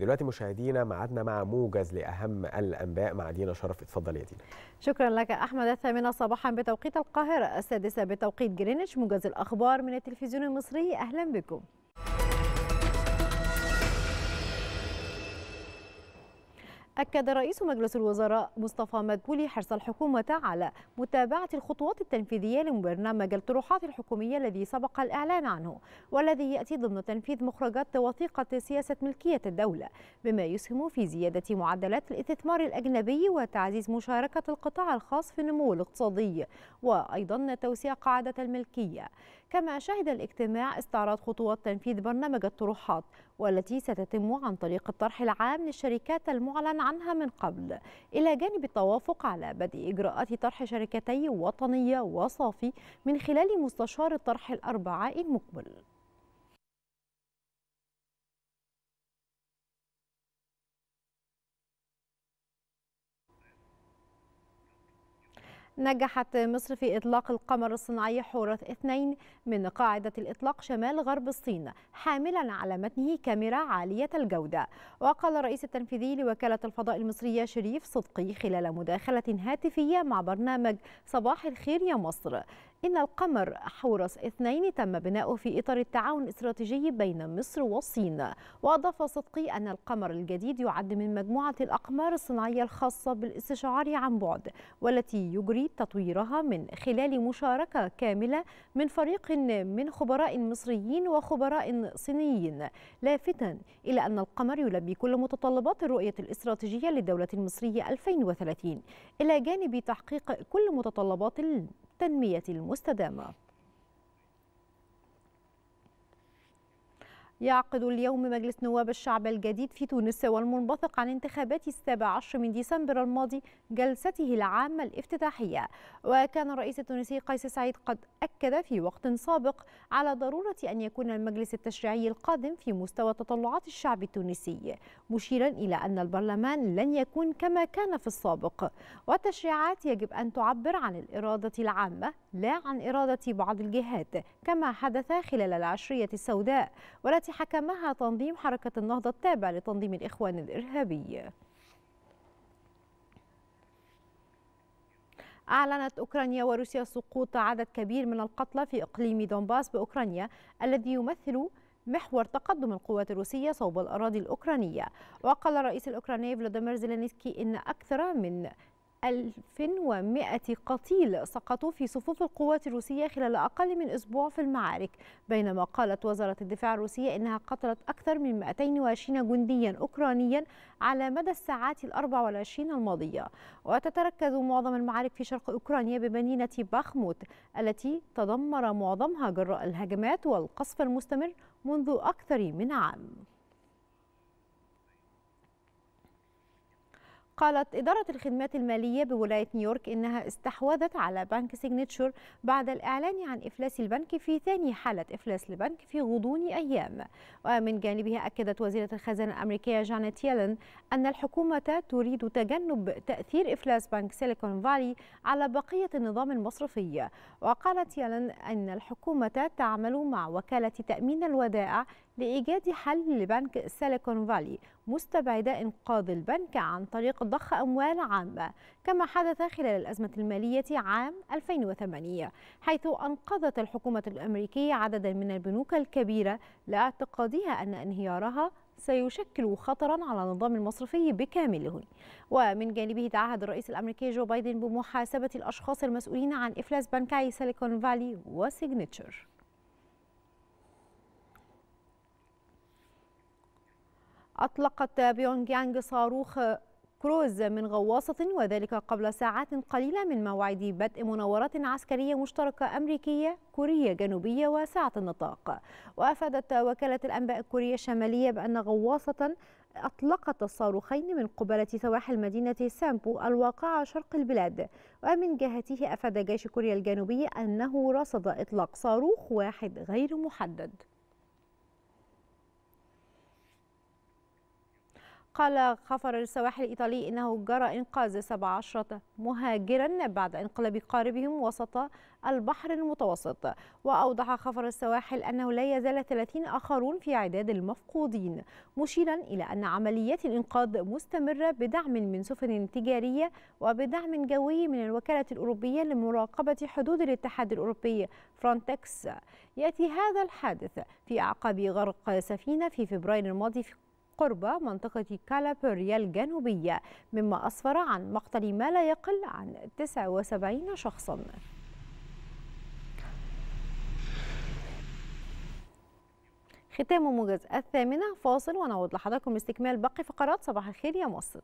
دلوقتي مشاهدينا معادنا مع موجز لأهم الأنباء مع دينا شرف اتفضل يا دينا شكرا لك أحمد الثامنة صباحا بتوقيت القاهرة السادسة بتوقيت جرينتش موجز الأخبار من التلفزيون المصري أهلا بكم أكد رئيس مجلس الوزراء مصطفى مدبولي حرص الحكومة على متابعة الخطوات التنفيذية لبرنامج الطروحات الحكومية الذي سبق الإعلان عنه والذي يأتي ضمن تنفيذ مخرجات وثيقة سياسة ملكية الدولة بما يسهم في زيادة معدلات الاستثمار الأجنبي وتعزيز مشاركة القطاع الخاص في النمو الاقتصادي وأيضا توسيع قاعدة الملكية كما شهد الاجتماع استعراض خطوات تنفيذ برنامج الطروحات والتي ستتم عن طريق الطرح العام للشركات المعلن عنها من قبل إلى جانب التوافق على بدء إجراءات طرح شركتي وطنية وصافي من خلال مستشار الطرح الأربعاء المقبل نجحت مصر في إطلاق القمر الصناعي حورس اثنين من قاعدة الإطلاق شمال غرب الصين حاملا على متنه كاميرا عالية الجودة وقال الرئيس التنفيذي لوكالة الفضاء المصرية شريف صدقي خلال مداخلة هاتفية مع برنامج صباح الخير يا مصر إن القمر حورس اثنين تم بناؤه في إطار التعاون الاستراتيجي بين مصر والصين وأضاف صدقي أن القمر الجديد يعد من مجموعة الأقمار الصناعية الخاصة بالاستشعار عن بعد والتي يجري تطويرها من خلال مشاركة كاملة من فريق من خبراء مصريين وخبراء صينيين لافتا إلى أن القمر يلبي كل متطلبات الرؤية الاستراتيجية للدولة المصرية 2030 إلى جانب تحقيق كل متطلبات التنمية المستدامة يعقد اليوم مجلس نواب الشعب الجديد في تونس والمنبثق عن انتخابات السابع عشر من ديسمبر الماضي جلسته العامة الافتتاحية وكان الرئيس التونسي قيس سعيد قد أكد في وقت سابق على ضرورة أن يكون المجلس التشريعي القادم في مستوى تطلعات الشعب التونسي مشيرا إلى أن البرلمان لن يكون كما كان في السابق والتشريعات يجب أن تعبر عن الإرادة العامة لا عن إرادة بعض الجهات كما حدث خلال العشرية السوداء والتي حكمها تنظيم حركة النهضة التابع لتنظيم الإخوان الإرهابي أعلنت أوكرانيا وروسيا سقوط عدد كبير من القتلى في إقليم دونباس بأوكرانيا الذي يمثل محور تقدم القوات الروسية صوب الأراضي الأوكرانية وقال الرئيس الأوكراني فلاديمير زيلينسكي إن أكثر من 1100 قتيل سقطوا في صفوف القوات الروسية خلال أقل من أسبوع في المعارك بينما قالت وزارة الدفاع الروسية إنها قتلت أكثر من 220 جنديا أوكرانيا على مدى الساعات ال 24 الماضية وتتركز معظم المعارك في شرق أوكرانيا بمدينة باخموت التي تدمر معظمها جراء الهجمات والقصف المستمر منذ أكثر من عام قالت إدارة الخدمات المالية بولاية نيويورك إنها استحوذت على بنك سيجنتشر بعد الإعلان عن إفلاس البنك في ثاني حالة إفلاس البنك في غضون أيام ومن جانبها أكدت وزيرة الخزانة الأمريكية جانيت يلن أن الحكومة تريد تجنب تأثير إفلاس بنك سيليكون فالي على بقية النظام المصرفي وقالت يلن أن الحكومة تعمل مع وكالة تأمين الودائع لإيجاد حل لبنك سيليكون فالي مستبعدة إنقاذ البنك عن طريق ضخ أموال عامة كما حدث خلال الأزمة المالية عام 2008 حيث أنقذت الحكومة الأمريكية عددا من البنوك الكبيرة لاعتقادها أن انهيارها سيشكل خطرا على النظام المصرفي بكامله ومن جانبه تعهد الرئيس الامريكي جو بايدن بمحاسبه الاشخاص المسؤولين عن افلاس بنكي سيليكون فالي وسيجنتشر أطلقت بيونجيانج صاروخ كروز من غواصة وذلك قبل ساعات قليلة من موعد بدء مناورات عسكرية مشتركة أمريكية كورية جنوبية واسعة النطاق وأفادت وكالة الأنباء الكورية الشمالية بأن غواصة أطلقت الصاروخين من قبالة سواحل مدينة سامبو الواقعة شرق البلاد ومن جهته أفاد جيش كوريا الجنوبية أنه رصد إطلاق صاروخ واحد غير محدد قال خفر السواحل الإيطالي إنه جرى إنقاذ 17 مهاجرا بعد انقلاب قاربهم وسط البحر المتوسط وأوضح خفر السواحل أنه لا يزال 30 آخرون في عداد المفقودين مشيرا إلى أن عمليات الإنقاذ مستمرة بدعم من سفن تجارية وبدعم جوي من الوكالة الأوروبية لمراقبة حدود الاتحاد الأوروبي فرونتكس يأتي هذا الحادث في أعقاب غرق سفينة في فبراير الماضي في قرب منطقة كالابوريا الجنوبية مما أسفر عن مقتل ما لا يقل عن 79 شخصاً ختام موجز الثامنة فاصل ونعود لحضراتكم استكمال باقي فقرات صباح الخير يا مصر